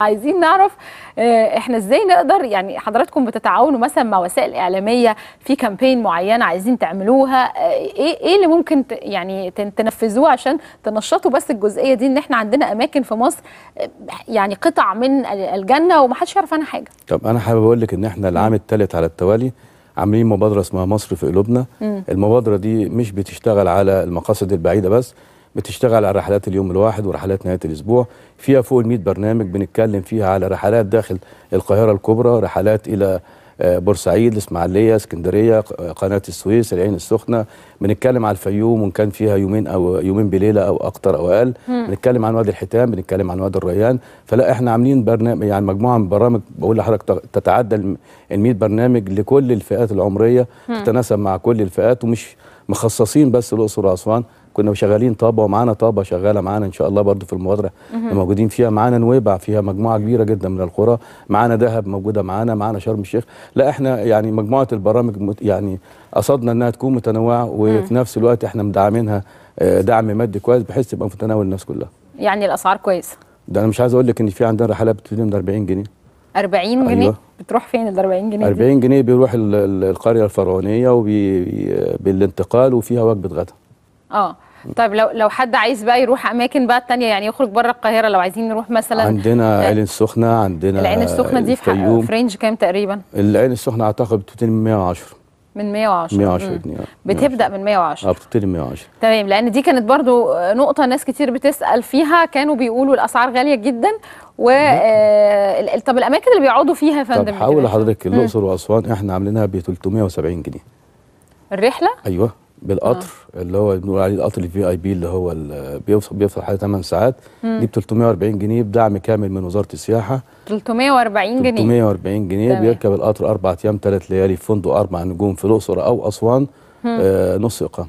عايزين نعرف آه، احنا ازاي نقدر يعني حضراتكم بتتعاونوا مثلا مع وسائل اعلاميه في كامبين معينه عايزين تعملوها آه، ايه ايه اللي ممكن يعني تنفذوه عشان تنشطوا بس الجزئيه دي ان احنا عندنا اماكن في مصر آه، يعني قطع من الجنه ومحدش يعرف عنها حاجه. طب انا حابب اقول لك ان احنا العام الثالث على التوالي عاملين مبادره اسمها مصر في قلوبنا المبادره دي مش بتشتغل على المقاصد البعيده بس بتشتغل على رحلات اليوم الواحد ورحلات نهايه الاسبوع فيها فوق ال 100 برنامج بنتكلم فيها على رحلات داخل القاهره الكبرى رحلات الى آه، بورسعيد الاسماعيليه اسكندريه قناه السويس العين السخنه بنتكلم على الفيوم وان كان فيها يومين او يومين بليله او اكتر او اقل بنتكلم عن وادي الحيتان بنتكلم عن وادي الريان فلا احنا عاملين برنامج يعني مجموعه من برامج بقول لحضرتك تتعدى ال 100 برنامج لكل الفئات العمريه تتناسب مع كل الفئات ومش مخصصين بس الاقصر واسوان كنا شغالين طابه ومعانا طابه شغاله معانا ان شاء الله برضو في المبادره موجودين فيها معانا نويبع فيها مجموعه كبيره جدا من القرى معانا دهب موجوده معانا معانا شرم الشيخ لا احنا يعني مجموعه البرامج يعني قصدنا انها تكون متنوعه وفي نفس الوقت احنا مدعمينها آه، دعم مادي كويس بحيث تبقى متناول الناس كلها يعني الاسعار كويسه ده انا مش عايز اقول لك ان في عندنا رحلات بتبتدي من 40 جنيه 40 جنيه أيوة. بتروح فين ال 40 جنيه 40 جنيه بيروح القريه الفرعونيه وبالانتقال وفيها وجبه غدا اه طيب لو لو حد عايز بقى يروح اماكن بقى تانية يعني يخرج بره القاهره لو عايزين نروح مثلا عندنا آه، العين السخنه عندنا العين السخنه دي في فرنج كام تقريبا العين السخنه اعتقد بتبتدي من 110 من 110 110 جنيه آه، بتبدا من 110 اه بتبتدي من 110 تمام لان دي كانت برضو نقطه ناس كتير بتسال فيها كانوا بيقولوا الاسعار غاليه جدا و آه طب الاماكن اللي بيقعدوا فيها يا فندم طب حاول لحضرتك الاقصر واسوان احنا عاملينها ب 370 جنيه الرحله ايوه بالقطر آه. اللي هو بنقول عليه القطر الفي اي بي اللي هو بيوصل بيوصل حوالي 8 ساعات دي ب 340 جنيه بدعم كامل من وزاره السياحه 340 جنيه 340 جنيه تمام. بيركب القطر اربع ايام ثلاث ليالي في فندق اربع نجوم في الاقصر او اسوان آه نص اقامه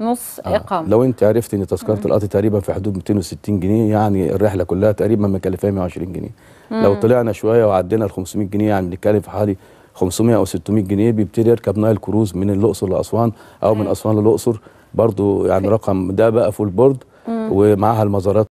نص آه. اقامه لو انت عرفت ان تذكره القطر تقريبا في حدود 260 جنيه يعني الرحله كلها تقريبا مكلفاها 120 جنيه مم. لو طلعنا شويه وعدينا ال 500 جنيه يعني بنتكلم في حوالي 500 او 600 جنيه بيبتدي يركب نايل كروز من الاقصر لاسوان او من اسوان للاقصر برضو يعني رقم ده بقى فول بورد ومعاها المزارات